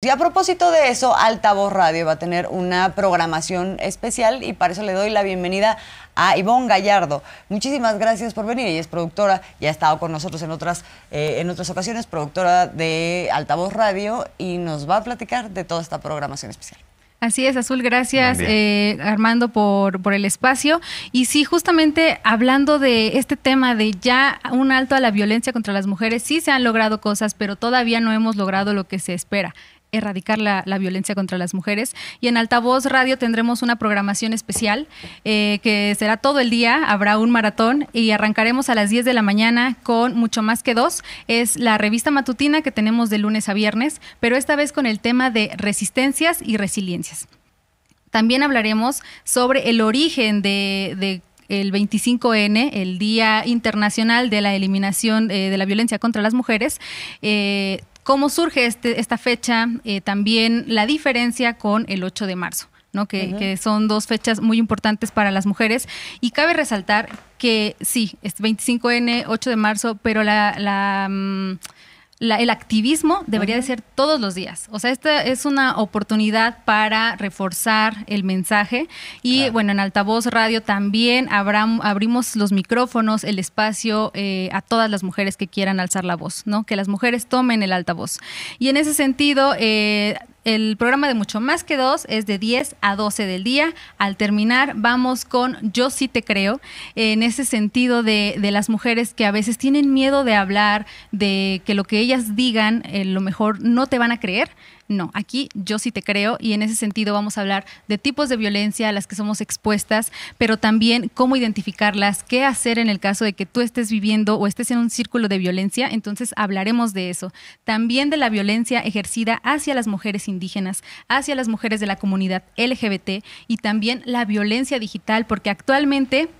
Y a propósito de eso, Altavoz Radio va a tener una programación especial y para eso le doy la bienvenida a Ivonne Gallardo. Muchísimas gracias por venir. Ella es productora, ya ha estado con nosotros en otras, eh, en otras ocasiones, productora de Altavoz Radio y nos va a platicar de toda esta programación especial. Así es, Azul, gracias eh, Armando por, por el espacio. Y sí, justamente hablando de este tema de ya un alto a la violencia contra las mujeres, sí se han logrado cosas, pero todavía no hemos logrado lo que se espera erradicar la, violencia contra las mujeres. Y en Altavoz Radio tendremos una programación especial eh, que será todo el día, habrá un maratón y arrancaremos a las 10 de la mañana con Mucho Más que Dos. Es la revista matutina que tenemos de lunes a viernes, pero esta vez con el tema de resistencias y resiliencias. También hablaremos sobre el origen de, el 25N, el Día Internacional de la Eliminación eh, de la Violencia contra las Mujeres, eh, cómo surge este, esta fecha, eh, también la diferencia con el 8 de marzo. ¿no? Que, son dos fechas muy importantes para las mujeres. Y cabe resaltar que sí, es 25N, 8 de marzo, pero la, mm, el activismo debería de ser todos los días. O sea, esta es una oportunidad para reforzar el mensaje. Y bueno, en Altavoz Radio también abrimos los micrófonos, el espacio eh, a todas las mujeres que quieran alzar la voz, ¿no? Que las mujeres tomen el altavoz. Y en ese sentido, eh, el programa de Mucho Más que Dos es de 10 a 12 del día. Al terminar, vamos con Yo sí te creo, en ese sentido de, de las mujeres que a veces tienen miedo de hablar, de que lo que ellas digan, eh, lo mejor no te van a creer. No, aquí yo sí te creo y en ese sentido vamos a hablar de tipos de violencia a las que somos expuestas, pero también cómo identificarlas, qué hacer en el caso de que tú estés viviendo o estés en un círculo de violencia, entonces hablaremos de eso. También de la violencia ejercida hacia las mujeres indígenas, hacia las mujeres de la comunidad LGBT y también la violencia digital, porque actualmente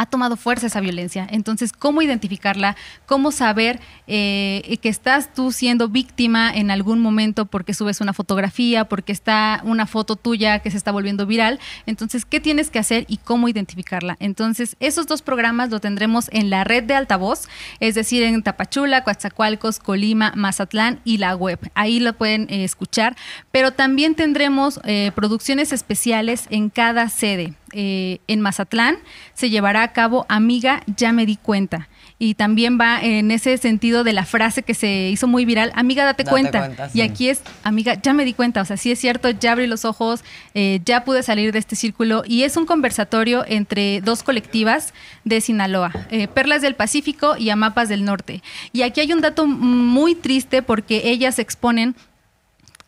ha tomado fuerza esa violencia. Entonces, ¿cómo identificarla? ¿Cómo saber eh, que estás tú siendo víctima en algún momento porque subes una fotografía, porque está una foto tuya que se está volviendo viral? Entonces, ¿qué tienes que hacer y cómo identificarla? Entonces, esos dos programas lo tendremos en la red de altavoz, es decir, en Tapachula, Coatzacoalcos, Colima, Mazatlán y la web. Ahí lo pueden eh, escuchar, pero también tendremos eh, producciones especiales en cada sede. Eh, en Mazatlán se llevará a cabo Amiga, ya me di cuenta. Y también va en ese sentido de la frase que se hizo muy viral, amiga, date, cuenta. Y aquí es, amiga, ya me di cuenta. O sea, sí es cierto, ya abrí los ojos, eh, ya pude salir de este círculo. Y es un conversatorio entre dos colectivas de Sinaloa, eh, Perlas del Pacífico y Amapas del Norte. Y aquí hay un dato muy triste porque ellas exponen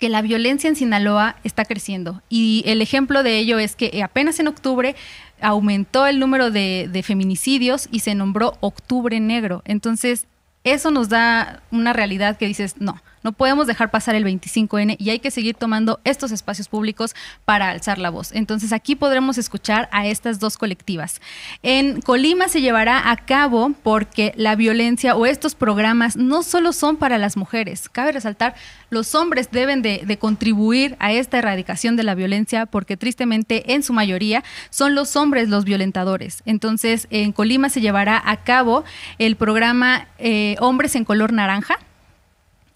que la violencia en Sinaloa está creciendo. Y el ejemplo de ello es que eh, apenas en octubre aumentó el número de, de feminicidios y se nombró Octubre Negro. Entonces, eso nos da una realidad que dices, no, no podemos dejar pasar el 25N y hay que seguir tomando estos espacios públicos para alzar la voz. Entonces aquí podremos escuchar a estas dos colectivas. En Colima se llevará a cabo porque la violencia o estos programas no solo son para las mujeres. Cabe resaltar, los hombres deben de, contribuir a esta erradicación de la violencia porque tristemente en su mayoría son los hombres los violentadores. Entonces en Colima se llevará a cabo el programa eh, Hombres en Color Naranja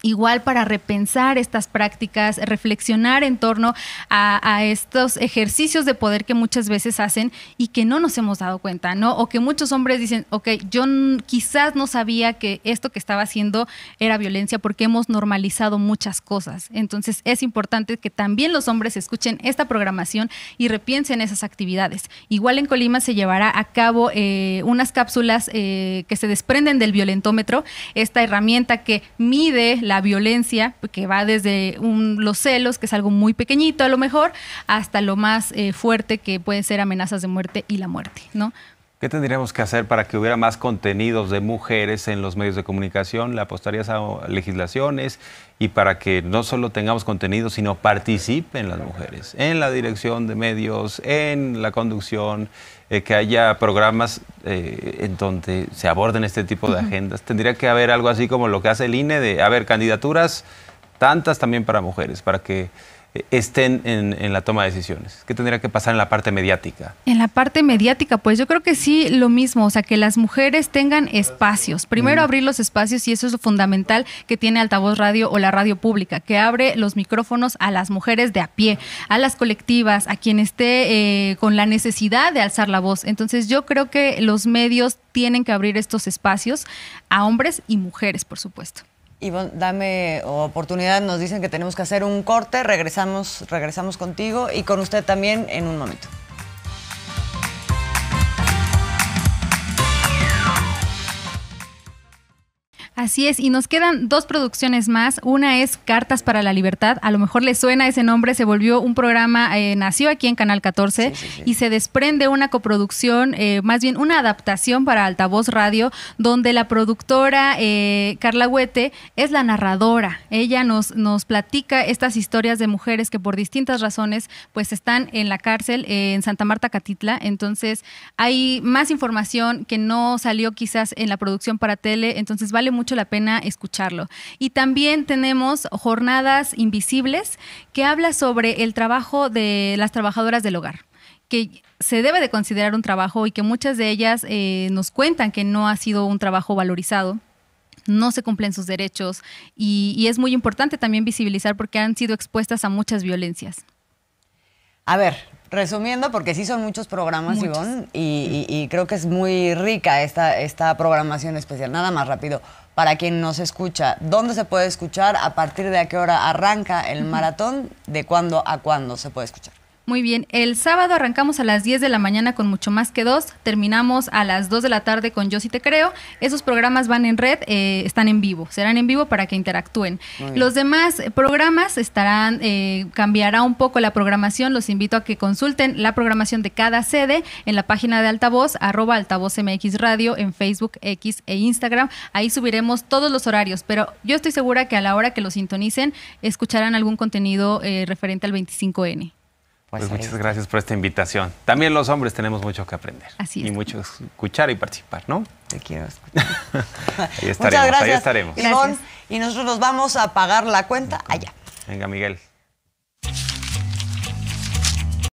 igual para repensar estas prácticas, reflexionar en torno a, estos ejercicios de poder que muchas veces hacen y que no nos hemos dado cuenta, ¿no? O que muchos hombres dicen, ok, yo quizás no sabía que esto que estaba haciendo era violencia porque hemos normalizado muchas cosas. Entonces es importante que también los hombres escuchen esta programación y repiensen esas actividades. Igual en Colima se llevará a cabo eh, unas cápsulas eh, que se desprenden del violentómetro, esta herramienta que mide la la violencia, que va desde los celos, que es algo muy pequeñito a lo mejor, hasta lo más eh, fuerte que pueden ser amenazas de muerte y la muerte, ¿no? ¿Qué tendríamos que hacer para que hubiera más contenidos de mujeres en los medios de comunicación? ¿Le apostarías a legislaciones y para que no solo tengamos contenidos, sino participen las mujeres en la dirección de medios, en la conducción, eh, que haya programas eh, en donde se aborden este tipo de agendas? ¿Tendría que haber algo así como lo que hace el INE de, haber candidaturas tantas también para mujeres, para que estén en, la toma de decisiones? ¿Qué tendría que pasar en la parte mediática? En la parte mediática, pues yo creo que sí, lo mismo, o sea, que las mujeres tengan espacios. Primero mm. abrir los espacios y eso es lo fundamental que tiene Altavoz Radio o la radio pública, que abre los micrófonos a las mujeres de a pie, a las colectivas, a quien esté eh, con la necesidad de alzar la voz. Entonces yo creo que los medios tienen que abrir estos espacios a hombres y mujeres, por supuesto. Y dame oportunidad, nos dicen que tenemos que hacer un corte, regresamos, regresamos contigo y con usted también en un momento. Así es, y nos quedan dos producciones más. Una es Cartas para la Libertad. A lo mejor le suena ese nombre, se volvió un programa, eh, nació aquí en Canal 14 y se desprende una coproducción, eh, más bien una adaptación para Altavoz Radio, donde la productora eh, Carla Huete es la narradora. Ella nos, nos platica estas historias de mujeres que por distintas razones pues están en la cárcel en Santa Marta Catitla. Entonces hay más información que no salió quizás en la producción para tele, entonces vale mucho la pena escucharlo. Y también tenemos Jornadas Invisibles, que habla sobre el trabajo de las trabajadoras del hogar que se debe de considerar un trabajo y que muchas de ellas eh, nos cuentan que no ha sido un trabajo valorizado no se cumplen sus derechos y, es muy importante también visibilizar porque han sido expuestas a muchas violencias. A ver, Resumiendo, porque sí son muchos programas, y, creo que es muy rica esta, esta programación especial. Nada más rápido, para quien nos escucha, ¿dónde se puede escuchar? ¿A partir de a qué hora arranca el maratón? ¿De cuándo a cuándo se puede escuchar? Muy bien, el sábado arrancamos a las 10 de la mañana con Mucho Más que Dos, terminamos a las 2 de la tarde con Yo Si Te Creo. Esos programas van en red, eh, están en vivo, serán en vivo para que interactúen. Los demás eh, programas estarán, eh, cambiará un poco la programación, los invito a que consulten la programación de cada sede en la página de Altavoz, arroba Altavoz MX Radio, en Facebook, X e Instagram. Ahí subiremos todos los horarios, pero yo estoy segura que a la hora que lo sintonicen, escucharán algún contenido referente al 25N. Pues, pues muchas gracias por esta invitación. También los hombres tenemos mucho que aprender. Así es. Y mucho escuchar y participar, ¿no? Te quiero escuchar. ahí estaremos, ahí estaremos. Y nosotros nos vamos a pagar la cuenta allá. Venga, Miguel.